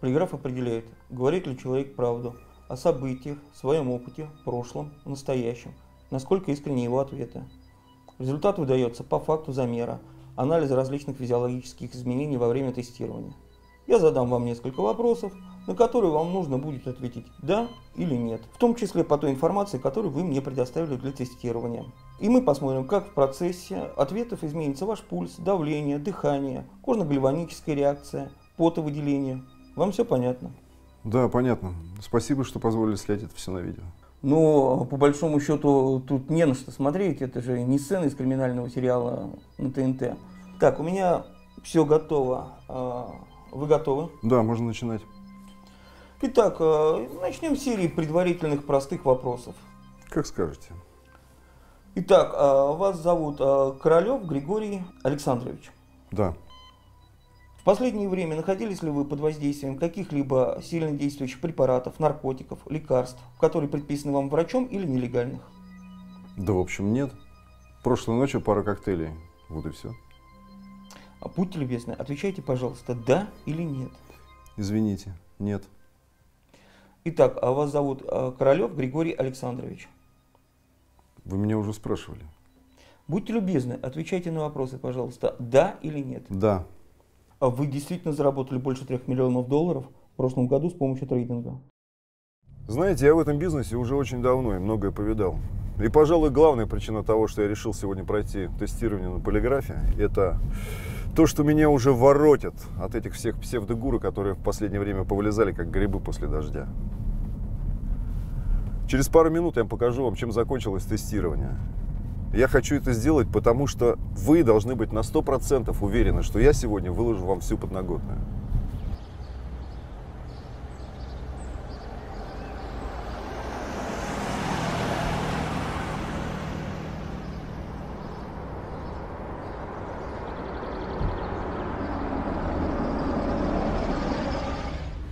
Полиграф определяет, говорит ли человек правду о событиях, своем опыте, прошлом, настоящем, насколько искренне его ответы. Результат выдается по факту замера, анализа различных физиологических изменений во время тестирования. Я задам вам несколько вопросов, на которые вам нужно будет ответить «да» или «нет», в том числе по той информации, которую вы мне предоставили для тестирования. И мы посмотрим, как в процессе ответов изменится ваш пульс, давление, дыхание, кожно-гальваническая реакция, потовыделение, вам все понятно? Да, понятно. Спасибо, что позволили снять это все на видео. Ну, по большому счету тут не на что смотреть, это же не сцена из криминального сериала на ТНТ. Так, у меня все готово. А, вы готовы? Да, можно начинать. Итак, а, начнем с серии предварительных простых вопросов. Как скажете. Итак, а, вас зовут Королев Григорий Александрович. Да последнее время находились ли вы под воздействием каких-либо сильно действующих препаратов, наркотиков, лекарств, которые предписаны вам врачом или нелегальных? Да, в общем, нет. Прошлой ночью пара коктейлей. Вот и все. А будьте любезны, отвечайте, пожалуйста, да или нет. Извините, нет. Итак, а вас зовут а, Королев Григорий Александрович. Вы меня уже спрашивали. Будьте любезны, отвечайте на вопросы, пожалуйста, да или нет. Да. А вы действительно заработали больше 3 миллионов долларов в прошлом году с помощью трейдинга? Знаете, я в этом бизнесе уже очень давно и многое повидал. И, пожалуй, главная причина того, что я решил сегодня пройти тестирование на полиграфе, это то, что меня уже воротят от этих всех псевдогуру, которые в последнее время повылезали, как грибы после дождя. Через пару минут я покажу вам, чем закончилось тестирование. Я хочу это сделать, потому что вы должны быть на 100% уверены, что я сегодня выложу вам всю подноготную.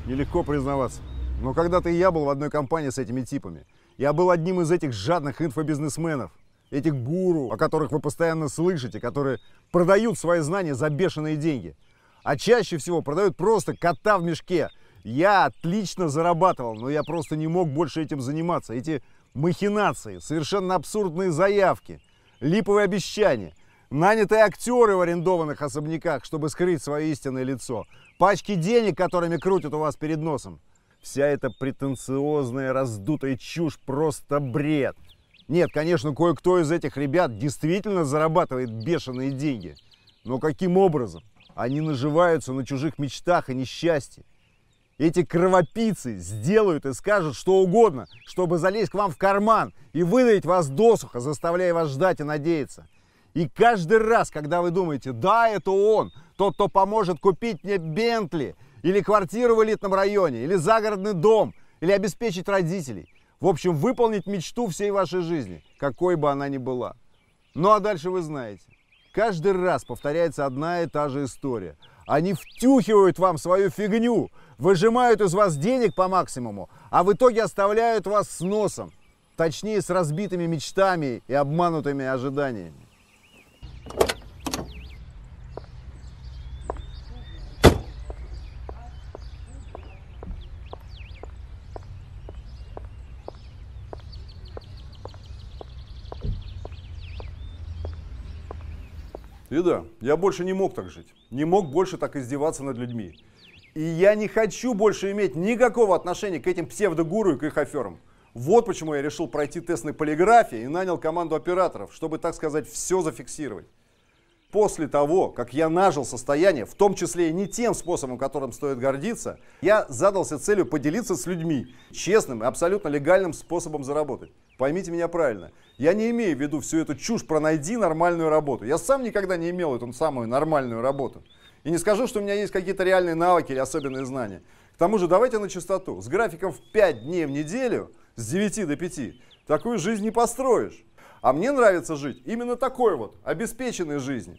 Нелегко признаваться. Но когда-то я был в одной компании с этими типами. Я был одним из этих жадных инфобизнесменов этих гуру, о которых вы постоянно слышите, которые продают свои знания за бешеные деньги. А чаще всего продают просто кота в мешке. Я отлично зарабатывал, но я просто не мог больше этим заниматься. Эти махинации, совершенно абсурдные заявки, липовые обещания, нанятые актеры в арендованных особняках, чтобы скрыть свое истинное лицо, пачки денег, которыми крутят у вас перед носом. Вся эта претенциозная раздутая чушь просто бред. Нет, конечно, кое-кто из этих ребят действительно зарабатывает бешеные деньги. Но каким образом? Они наживаются на чужих мечтах и несчастье. Эти кровопийцы сделают и скажут что угодно, чтобы залезть к вам в карман и выдавить вас досуха, заставляя вас ждать и надеяться. И каждый раз, когда вы думаете, да, это он, тот, кто поможет купить мне Бентли, или квартиру в элитном районе, или загородный дом, или обеспечить родителей, в общем, выполнить мечту всей вашей жизни, какой бы она ни была. Ну а дальше вы знаете. Каждый раз повторяется одна и та же история. Они втюхивают вам свою фигню, выжимают из вас денег по максимуму, а в итоге оставляют вас с носом. Точнее, с разбитыми мечтами и обманутыми ожиданиями. И да, я больше не мог так жить. Не мог больше так издеваться над людьми. И я не хочу больше иметь никакого отношения к этим псевдогуру и к их аферам. Вот почему я решил пройти тест на полиграфии и нанял команду операторов, чтобы, так сказать, все зафиксировать после того, как я нажил состояние, в том числе и не тем способом, которым стоит гордиться, я задался целью поделиться с людьми честным и абсолютно легальным способом заработать. Поймите меня правильно. Я не имею в виду всю эту чушь про найди нормальную работу. Я сам никогда не имел эту самую нормальную работу. И не скажу, что у меня есть какие-то реальные навыки или особенные знания. К тому же давайте на чистоту. С графиком в 5 дней в неделю, с 9 до 5, такую жизнь не построишь. А мне нравится жить именно такой вот, обеспеченной жизнью.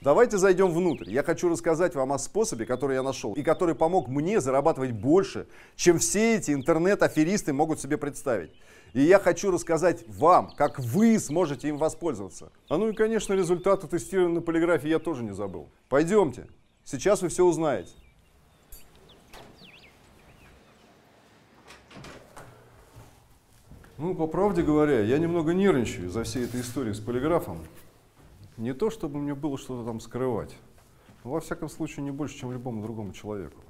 Давайте зайдем внутрь. Я хочу рассказать вам о способе, который я нашел, и который помог мне зарабатывать больше, чем все эти интернет-аферисты могут себе представить. И я хочу рассказать вам, как вы сможете им воспользоваться. А ну и, конечно, результаты тестирования на полиграфии я тоже не забыл. Пойдемте, сейчас вы все узнаете. Ну, по правде говоря, я немного нервничаю за всей этой историей с полиграфом. Не то, чтобы мне было что-то там скрывать, но во всяком случае не больше, чем любому другому человеку.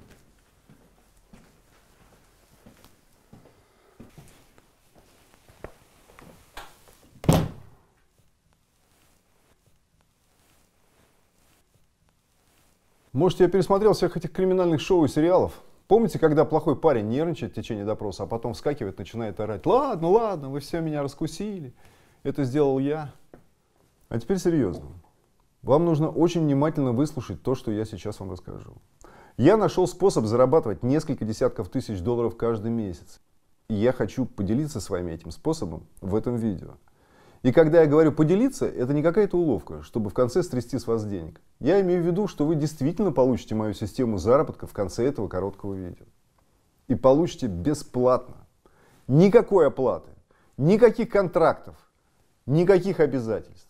Может, я пересмотрел всех этих криминальных шоу и сериалов? Помните, когда плохой парень нервничает в течение допроса, а потом вскакивает, начинает орать, ладно, ладно, вы все меня раскусили, это сделал я. А теперь серьезно. Вам нужно очень внимательно выслушать то, что я сейчас вам расскажу. Я нашел способ зарабатывать несколько десятков тысяч долларов каждый месяц. И я хочу поделиться с вами этим способом в этом видео. И когда я говорю поделиться, это не какая-то уловка, чтобы в конце стрясти с вас денег. Я имею в виду, что вы действительно получите мою систему заработка в конце этого короткого видео. И получите бесплатно. Никакой оплаты, никаких контрактов, никаких обязательств.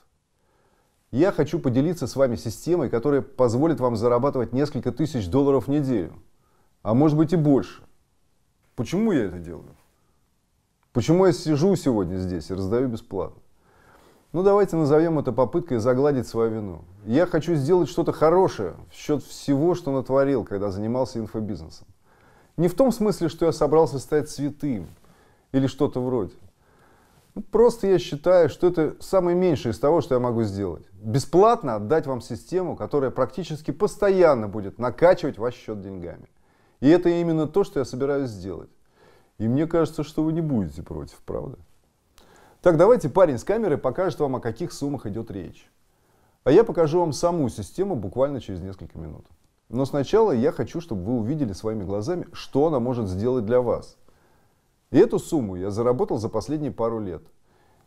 Я хочу поделиться с вами системой, которая позволит вам зарабатывать несколько тысяч долларов в неделю. А может быть и больше. Почему я это делаю? Почему я сижу сегодня здесь и раздаю бесплатно? Ну, давайте назовем это попыткой загладить свою вину. Я хочу сделать что-то хорошее в счет всего, что натворил, когда занимался инфобизнесом. Не в том смысле, что я собрался стать святым или что-то вроде. Ну, просто я считаю, что это самое меньшее из того, что я могу сделать. Бесплатно отдать вам систему, которая практически постоянно будет накачивать ваш счет деньгами. И это именно то, что я собираюсь сделать. И мне кажется, что вы не будете против, правда? Так, давайте парень с камеры покажет вам, о каких суммах идет речь. А я покажу вам саму систему буквально через несколько минут. Но сначала я хочу, чтобы вы увидели своими глазами, что она может сделать для вас. И эту сумму я заработал за последние пару лет.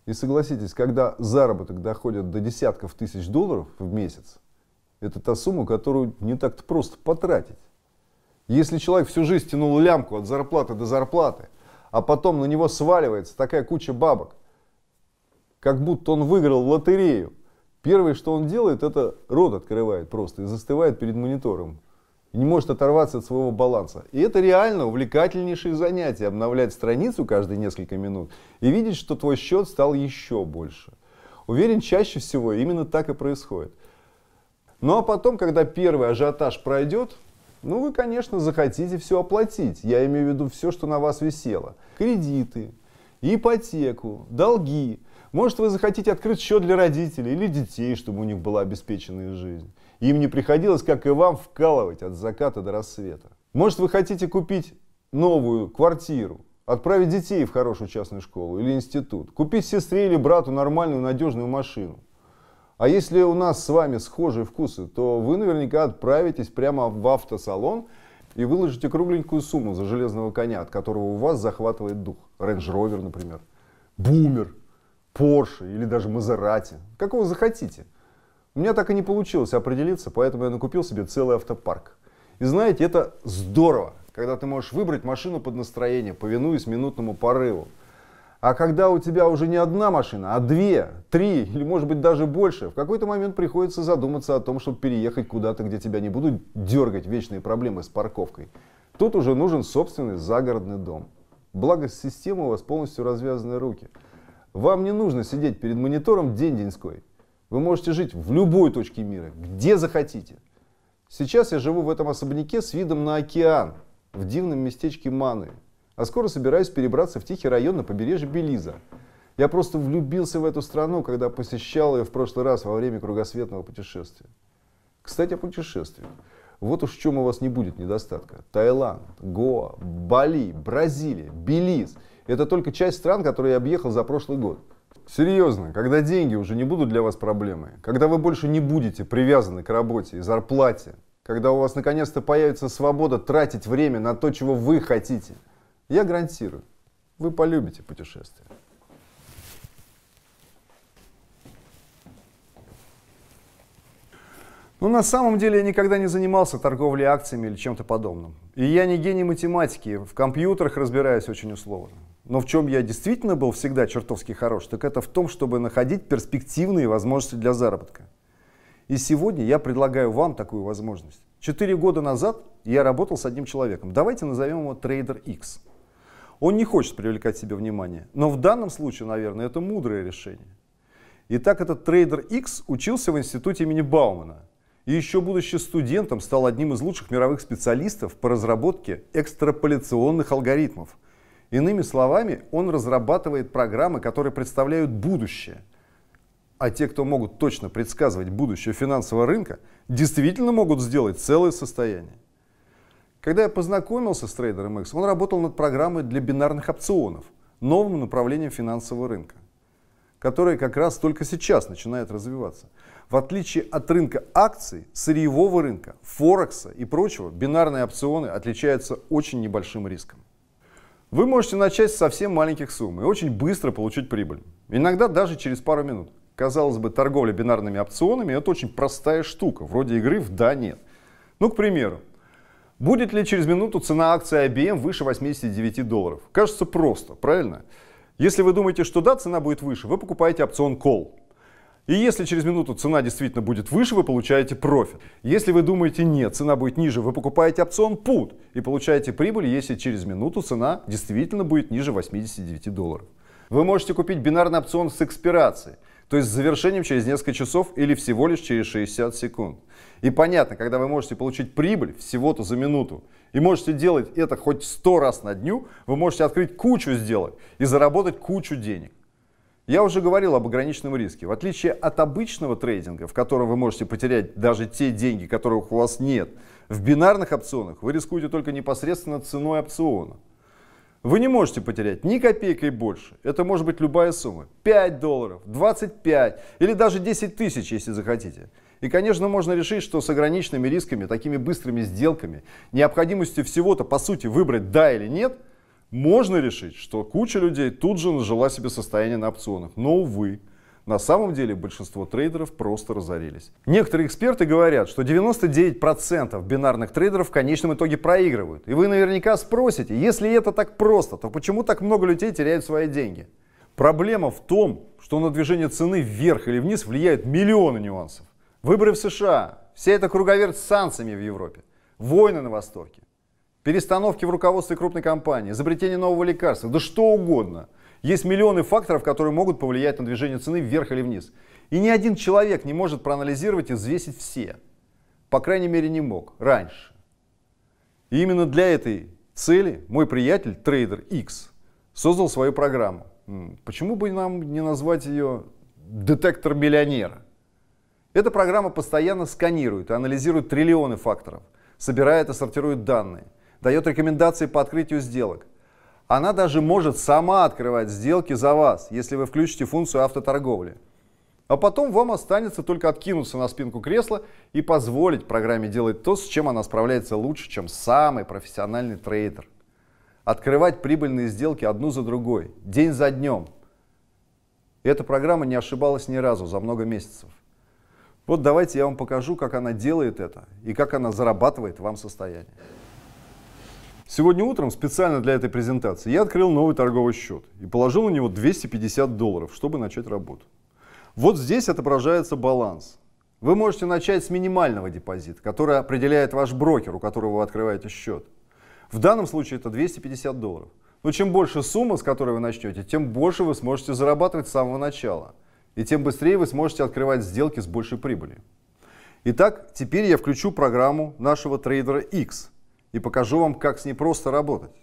И согласитесь, когда заработок доходит до десятков тысяч долларов в месяц, это та сумма, которую не так-то просто потратить. Если человек всю жизнь тянул лямку от зарплаты до зарплаты, а потом на него сваливается такая куча бабок – как будто он выиграл лотерею. Первое, что он делает, это рот открывает просто и застывает перед монитором. И не может оторваться от своего баланса. И это реально увлекательнейшее занятие, обновлять страницу каждые несколько минут и видеть, что твой счет стал еще больше. Уверен, чаще всего именно так и происходит. Ну а потом, когда первый ажиотаж пройдет, ну вы, конечно, захотите все оплатить. Я имею в виду все, что на вас висело. Кредиты, ипотеку, долги – может, вы захотите открыть счет для родителей или детей, чтобы у них была обеспеченная жизнь. Им не приходилось, как и вам, вкалывать от заката до рассвета. Может, вы хотите купить новую квартиру, отправить детей в хорошую частную школу или институт, купить сестре или брату нормальную надежную машину. А если у нас с вами схожие вкусы, то вы наверняка отправитесь прямо в автосалон и выложите кругленькую сумму за железного коня, от которого у вас захватывает дух. Рейндж Ровер, например. Бумер. Porsche или даже Maserati. Какого захотите. У меня так и не получилось определиться, поэтому я накупил себе целый автопарк. И знаете, это здорово, когда ты можешь выбрать машину под настроение, повинуясь минутному порыву. А когда у тебя уже не одна машина, а две, три или может быть даже больше, в какой-то момент приходится задуматься о том, чтобы переехать куда-то, где тебя не будут дергать вечные проблемы с парковкой. Тут уже нужен собственный загородный дом. Благо, с системой у вас полностью развязаны руки – вам не нужно сидеть перед монитором день-деньской. Вы можете жить в любой точке мира, где захотите. Сейчас я живу в этом особняке с видом на океан, в дивном местечке Маны. А скоро собираюсь перебраться в тихий район на побережье Белиза. Я просто влюбился в эту страну, когда посещал ее в прошлый раз во время кругосветного путешествия. Кстати, о путешествиях. Вот уж в чем у вас не будет недостатка. Таиланд, Гоа, Бали, Бразилия, Белиз – это только часть стран, которые я объехал за прошлый год. Серьезно, когда деньги уже не будут для вас проблемой, когда вы больше не будете привязаны к работе и зарплате, когда у вас наконец-то появится свобода тратить время на то, чего вы хотите, я гарантирую, вы полюбите путешествия. Но ну, на самом деле я никогда не занимался торговлей акциями или чем-то подобным. И я не гений математики, в компьютерах разбираюсь очень условно. Но в чем я действительно был всегда чертовски хорош, так это в том, чтобы находить перспективные возможности для заработка. И сегодня я предлагаю вам такую возможность. Четыре года назад я работал с одним человеком. Давайте назовем его трейдер X. Он не хочет привлекать себе внимание, но в данном случае, наверное, это мудрое решение. Итак, этот трейдер X учился в институте имени Баумана и еще будучи студентом стал одним из лучших мировых специалистов по разработке экстраполяционных алгоритмов – Иными словами, он разрабатывает программы, которые представляют будущее. А те, кто могут точно предсказывать будущее финансового рынка, действительно могут сделать целое состояние. Когда я познакомился с трейдером X, он работал над программой для бинарных опционов, новым направлением финансового рынка, которое как раз только сейчас начинает развиваться. В отличие от рынка акций, сырьевого рынка, Форекса и прочего, бинарные опционы отличаются очень небольшим риском. Вы можете начать с совсем маленьких сумм и очень быстро получить прибыль. Иногда даже через пару минут. Казалось бы, торговля бинарными опционами – это очень простая штука, вроде игры в «да-нет». Ну, к примеру, будет ли через минуту цена акции IBM а выше 89 долларов? Кажется, просто, правильно? Если вы думаете, что да, цена будет выше, вы покупаете опцион Call. И если через минуту цена действительно будет выше, вы получаете профит. Если вы думаете, нет, цена будет ниже, вы покупаете опцион PUT и получаете прибыль, если через минуту цена действительно будет ниже 89 долларов. Вы можете купить бинарный опцион с экспирацией, то есть с завершением через несколько часов или всего лишь через 60 секунд. И понятно, когда вы можете получить прибыль всего-то за минуту, и можете делать это хоть 100 раз на дню, вы можете открыть кучу сделок и заработать кучу денег. Я уже говорил об ограниченном риске. В отличие от обычного трейдинга, в котором вы можете потерять даже те деньги, которых у вас нет, в бинарных опционах вы рискуете только непосредственно ценой опциона. Вы не можете потерять ни копейкой больше. Это может быть любая сумма. 5 долларов, 25 или даже 10 тысяч, если захотите. И, конечно, можно решить, что с ограниченными рисками, такими быстрыми сделками, необходимостью всего-то, по сути, выбрать да или нет – можно решить, что куча людей тут же нажила себе состояние на опционах, но увы, на самом деле большинство трейдеров просто разорились. Некоторые эксперты говорят, что 99% бинарных трейдеров в конечном итоге проигрывают. И вы наверняка спросите, если это так просто, то почему так много людей теряют свои деньги? Проблема в том, что на движение цены вверх или вниз влияют миллионы нюансов. Выборы в США, вся эта круговерть с санкциями в Европе, войны на Востоке, перестановки в руководстве крупной компании, изобретение нового лекарства, да что угодно. Есть миллионы факторов, которые могут повлиять на движение цены вверх или вниз. И ни один человек не может проанализировать и взвесить все. По крайней мере, не мог раньше. И именно для этой цели мой приятель, трейдер X, создал свою программу. Почему бы нам не назвать ее «Детектор миллионера»? Эта программа постоянно сканирует и анализирует триллионы факторов, собирает и сортирует данные, дает рекомендации по открытию сделок. Она даже может сама открывать сделки за вас, если вы включите функцию автоторговли. А потом вам останется только откинуться на спинку кресла и позволить программе делать то, с чем она справляется лучше, чем самый профессиональный трейдер. Открывать прибыльные сделки одну за другой, день за днем. эта программа не ошибалась ни разу за много месяцев. Вот давайте я вам покажу, как она делает это и как она зарабатывает вам состояние. Сегодня утром специально для этой презентации я открыл новый торговый счет и положил на него 250 долларов, чтобы начать работу. Вот здесь отображается баланс. Вы можете начать с минимального депозита, который определяет ваш брокер, у которого вы открываете счет. В данном случае это 250 долларов. Но чем больше сумма, с которой вы начнете, тем больше вы сможете зарабатывать с самого начала. И тем быстрее вы сможете открывать сделки с большей прибылью. Итак, теперь я включу программу нашего трейдера X – и покажу вам, как с ней просто работать.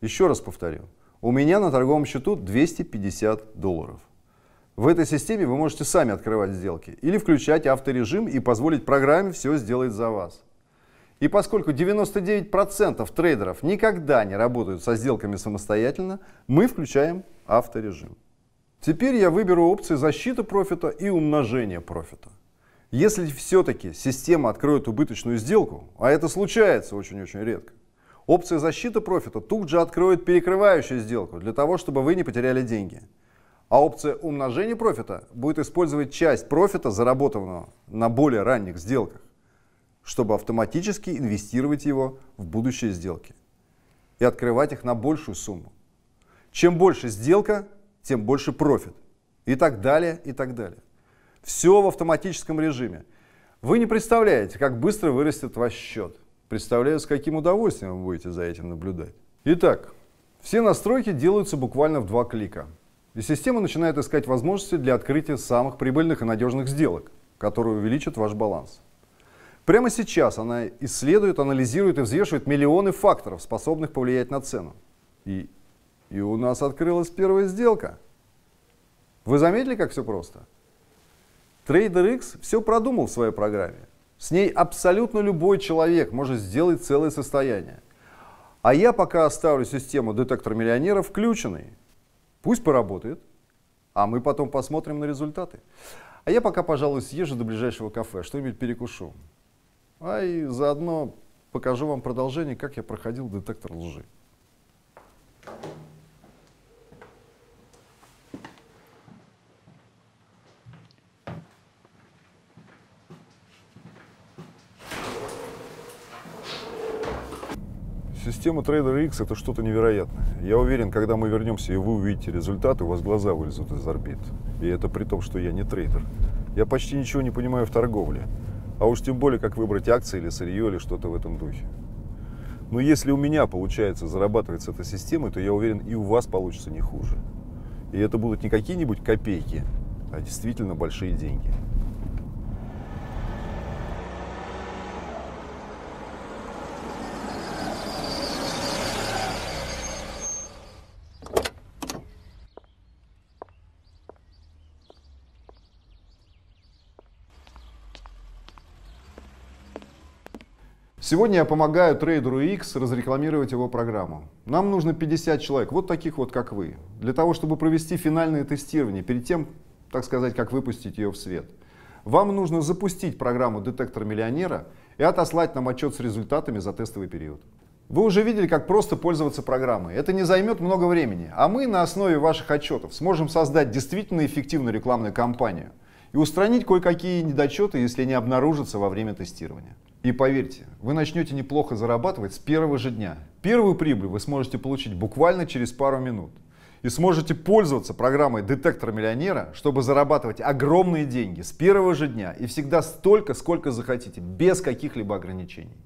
Еще раз повторю, у меня на торговом счету 250 долларов. В этой системе вы можете сами открывать сделки или включать авторежим и позволить программе все сделать за вас. И поскольку 99% трейдеров никогда не работают со сделками самостоятельно, мы включаем авторежим. Теперь я выберу опции защиты профита и умножение профита. Если все-таки система откроет убыточную сделку, а это случается очень-очень редко, опция защиты профита тут же откроет перекрывающую сделку для того, чтобы вы не потеряли деньги. А опция умножения профита будет использовать часть профита, заработанного на более ранних сделках, чтобы автоматически инвестировать его в будущие сделки и открывать их на большую сумму. Чем больше сделка, тем больше профит. И так далее, и так далее. Все в автоматическом режиме. Вы не представляете, как быстро вырастет ваш счет. Представляю, с каким удовольствием вы будете за этим наблюдать. Итак, все настройки делаются буквально в два клика. И система начинает искать возможности для открытия самых прибыльных и надежных сделок, которые увеличат ваш баланс. Прямо сейчас она исследует, анализирует и взвешивает миллионы факторов, способных повлиять на цену. И, и у нас открылась первая сделка. Вы заметили, как все просто? Трейдер все продумал в своей программе. С ней абсолютно любой человек может сделать целое состояние. А я пока оставлю систему детектор миллионера включенной. Пусть поработает, а мы потом посмотрим на результаты. А я пока, пожалуй, съезжу до ближайшего кафе, что-нибудь перекушу. А и заодно покажу вам продолжение, как я проходил детектор лжи. Система Trader X это что-то невероятное. Я уверен, когда мы вернемся и вы увидите результаты, у вас глаза вылезут из орбит. И это при том, что я не трейдер. Я почти ничего не понимаю в торговле. А уж тем более, как выбрать акции или сырье, или что-то в этом духе. Но если у меня получается зарабатывать с этой системой, то я уверен, и у вас получится не хуже. И это будут не какие-нибудь копейки, а действительно большие деньги. Сегодня я помогаю трейдеру X разрекламировать его программу. Нам нужно 50 человек, вот таких вот, как вы, для того, чтобы провести финальное тестирование перед тем, так сказать, как выпустить ее в свет. Вам нужно запустить программу «Детектор миллионера» и отослать нам отчет с результатами за тестовый период. Вы уже видели, как просто пользоваться программой. Это не займет много времени, а мы на основе ваших отчетов сможем создать действительно эффективную рекламную кампанию и устранить кое-какие недочеты, если они обнаружатся во время тестирования. И поверьте, вы начнете неплохо зарабатывать с первого же дня. Первую прибыль вы сможете получить буквально через пару минут. И сможете пользоваться программой «Детектор миллионера», чтобы зарабатывать огромные деньги с первого же дня и всегда столько, сколько захотите, без каких-либо ограничений.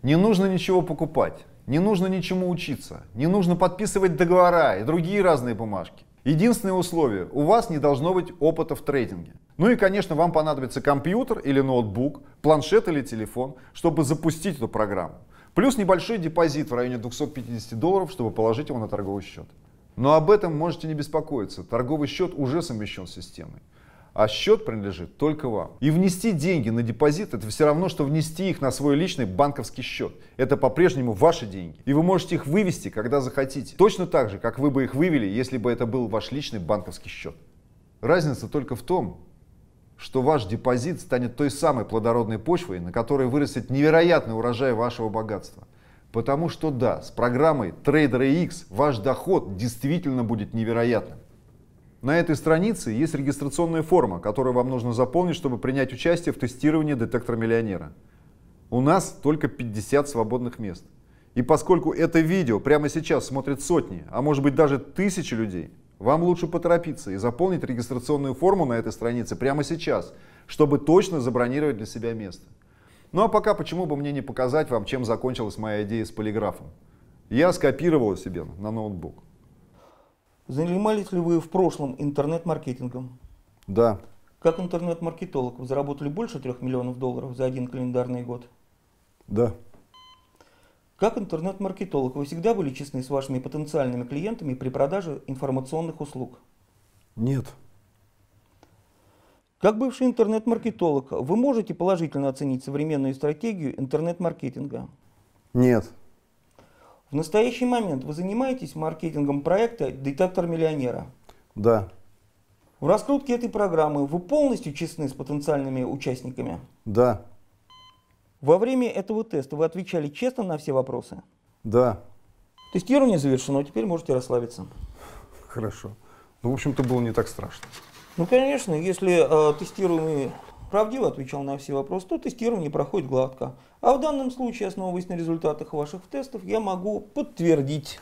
Не нужно ничего покупать, не нужно ничему учиться, не нужно подписывать договора и другие разные бумажки. Единственное условие – у вас не должно быть опыта в трейдинге. Ну и, конечно, вам понадобится компьютер или ноутбук, планшет или телефон, чтобы запустить эту программу. Плюс небольшой депозит в районе 250 долларов, чтобы положить его на торговый счет. Но об этом можете не беспокоиться, торговый счет уже совмещен с системой. А счет принадлежит только вам. И внести деньги на депозит это все равно, что внести их на свой личный банковский счет. Это по-прежнему ваши деньги. И вы можете их вывести, когда захотите. Точно так же, как вы бы их вывели, если бы это был ваш личный банковский счет. Разница только в том, что ваш депозит станет той самой плодородной почвой, на которой вырастет невероятный урожай вашего богатства. Потому что да, с программой Trader X ваш доход действительно будет невероятным. На этой странице есть регистрационная форма, которую вам нужно заполнить, чтобы принять участие в тестировании детектора миллионера. У нас только 50 свободных мест. И поскольку это видео прямо сейчас смотрят сотни, а может быть даже тысячи людей – вам лучше поторопиться и заполнить регистрационную форму на этой странице прямо сейчас, чтобы точно забронировать для себя место. Ну а пока почему бы мне не показать вам, чем закончилась моя идея с полиграфом. Я скопировал себе на ноутбук. Занимались ли вы в прошлом интернет-маркетингом? Да. Как интернет-маркетолог вы заработали больше трех миллионов долларов за один календарный год? Да. Как интернет-маркетолог, вы всегда были честны с вашими потенциальными клиентами при продаже информационных услуг? Нет. Как бывший интернет-маркетолог, вы можете положительно оценить современную стратегию интернет-маркетинга? Нет. В настоящий момент вы занимаетесь маркетингом проекта «Детектор миллионера»? Да. В раскрутке этой программы вы полностью честны с потенциальными участниками? Да. Во время этого теста вы отвечали честно на все вопросы? Да. Тестирование завершено, теперь можете расслабиться. Хорошо. Ну, в общем-то, было не так страшно. Ну, конечно, если э, тестируемый правдиво отвечал на все вопросы, то тестирование проходит гладко. А в данном случае, основываясь на результатах ваших тестов, я могу подтвердить.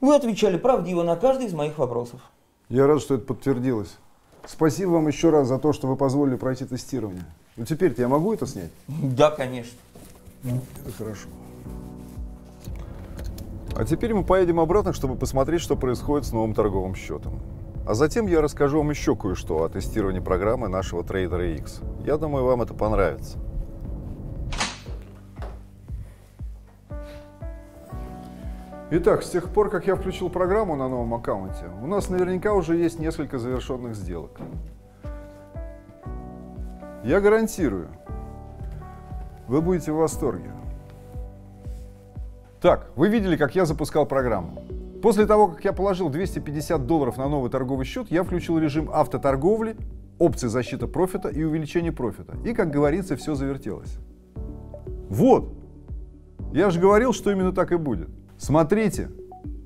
Вы отвечали правдиво на каждый из моих вопросов. Я рад, что это подтвердилось. Спасибо вам еще раз за то, что вы позволили пройти тестирование. Ну теперь-то я могу это снять? Да, конечно. Ну, это хорошо. А теперь мы поедем обратно, чтобы посмотреть, что происходит с новым торговым счетом. А затем я расскажу вам еще кое-что о тестировании программы нашего трейдера X. Я думаю, вам это понравится. Итак, с тех пор, как я включил программу на новом аккаунте, у нас наверняка уже есть несколько завершенных сделок. Я гарантирую, вы будете в восторге. Так, вы видели, как я запускал программу. После того, как я положил 250 долларов на новый торговый счет, я включил режим автоторговли, опции защита профита и увеличение профита. И, как говорится, все завертелось. Вот! Я же говорил, что именно так и будет. Смотрите,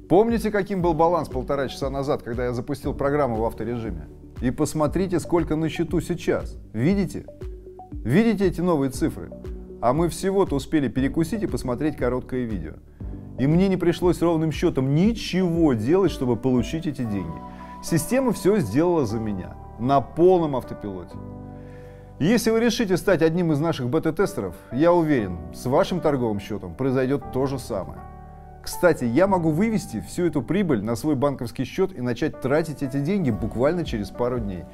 помните, каким был баланс полтора часа назад, когда я запустил программу в авторежиме? И посмотрите, сколько на счету сейчас. Видите? Видите эти новые цифры? А мы всего-то успели перекусить и посмотреть короткое видео. И мне не пришлось ровным счетом ничего делать, чтобы получить эти деньги. Система все сделала за меня. На полном автопилоте. Если вы решите стать одним из наших бета-тестеров, я уверен, с вашим торговым счетом произойдет то же самое. Кстати, я могу вывести всю эту прибыль на свой банковский счет и начать тратить эти деньги буквально через пару дней.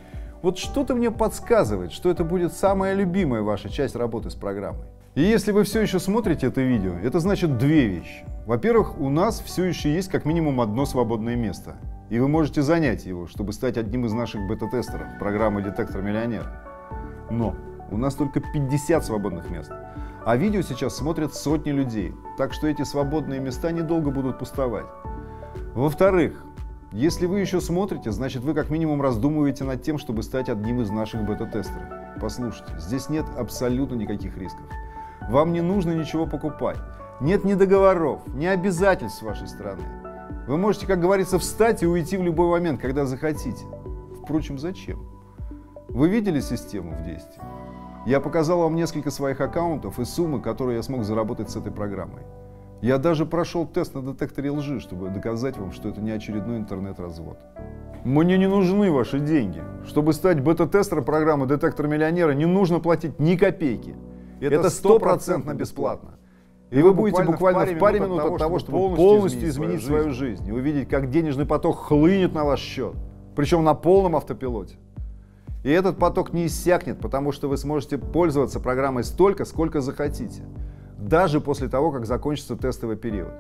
Вот что-то мне подсказывает, что это будет самая любимая ваша часть работы с программой. И если вы все еще смотрите это видео, это значит две вещи. Во-первых, у нас все еще есть как минимум одно свободное место. И вы можете занять его, чтобы стать одним из наших бета-тестеров программы «Детектор миллионера». Но у нас только 50 свободных мест. А видео сейчас смотрят сотни людей, так что эти свободные места недолго будут пустовать. Во-вторых, если вы еще смотрите, значит вы как минимум раздумываете над тем, чтобы стать одним из наших бета-тестеров. Послушайте, здесь нет абсолютно никаких рисков. Вам не нужно ничего покупать. Нет ни договоров, ни обязательств с вашей стороны. Вы можете, как говорится, встать и уйти в любой момент, когда захотите. Впрочем, зачем? Вы видели систему в действии? Я показал вам несколько своих аккаунтов и суммы, которые я смог заработать с этой программой. Я даже прошел тест на детекторе лжи, чтобы доказать вам, что это не очередной интернет-развод. Мне не нужны ваши деньги. Чтобы стать бета-тестером программы «Детектор миллионера», не нужно платить ни копейки. Это стопроцентно бесплатно. И вы, вы будете буквально в паре минут от того, чтобы полностью, полностью изменить свою жизнь. жизнь и увидеть, как денежный поток хлынет на ваш счет. Причем на полном автопилоте. И этот поток не иссякнет, потому что вы сможете пользоваться программой столько, сколько захотите, даже после того, как закончится тестовый период.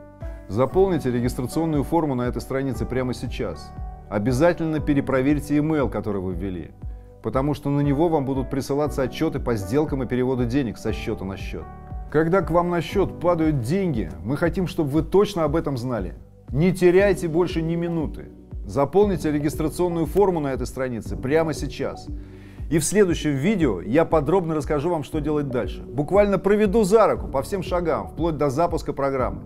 Заполните регистрационную форму на этой странице прямо сейчас. Обязательно перепроверьте email, который вы ввели, потому что на него вам будут присылаться отчеты по сделкам и переводу денег со счета на счет. Когда к вам на счет падают деньги, мы хотим, чтобы вы точно об этом знали. Не теряйте больше ни минуты. Заполните регистрационную форму на этой странице прямо сейчас. И в следующем видео я подробно расскажу вам, что делать дальше. Буквально проведу за руку по всем шагам, вплоть до запуска программы.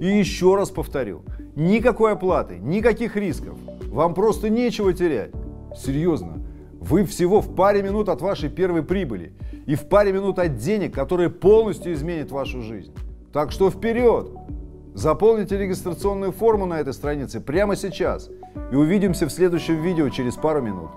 И еще раз повторю, никакой оплаты, никаких рисков. Вам просто нечего терять. Серьезно, вы всего в паре минут от вашей первой прибыли и в паре минут от денег, которые полностью изменят вашу жизнь. Так что вперед! Заполните регистрационную форму на этой странице прямо сейчас и увидимся в следующем видео через пару минут.